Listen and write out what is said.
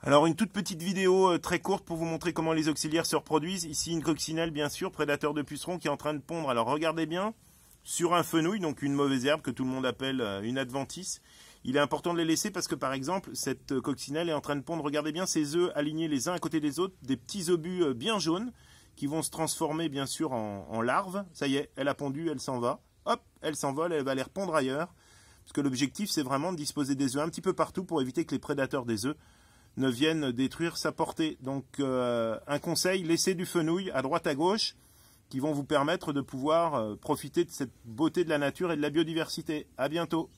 Alors une toute petite vidéo euh, très courte pour vous montrer comment les auxiliaires se reproduisent. Ici une coccinelle bien sûr, prédateur de pucerons qui est en train de pondre. Alors regardez bien, sur un fenouil, donc une mauvaise herbe que tout le monde appelle euh, une adventice. Il est important de les laisser parce que par exemple cette euh, coccinelle est en train de pondre, regardez bien ces œufs alignés les uns à côté des autres, des petits obus bien jaunes qui vont se transformer bien sûr en, en larves. Ça y est, elle a pondu, elle s'en va. Hop, elle s'envole, elle va les repondre ailleurs. Parce que l'objectif c'est vraiment de disposer des œufs un petit peu partout pour éviter que les prédateurs des œufs ne viennent détruire sa portée. Donc euh, un conseil, laissez du fenouil à droite à gauche qui vont vous permettre de pouvoir euh, profiter de cette beauté de la nature et de la biodiversité. À bientôt.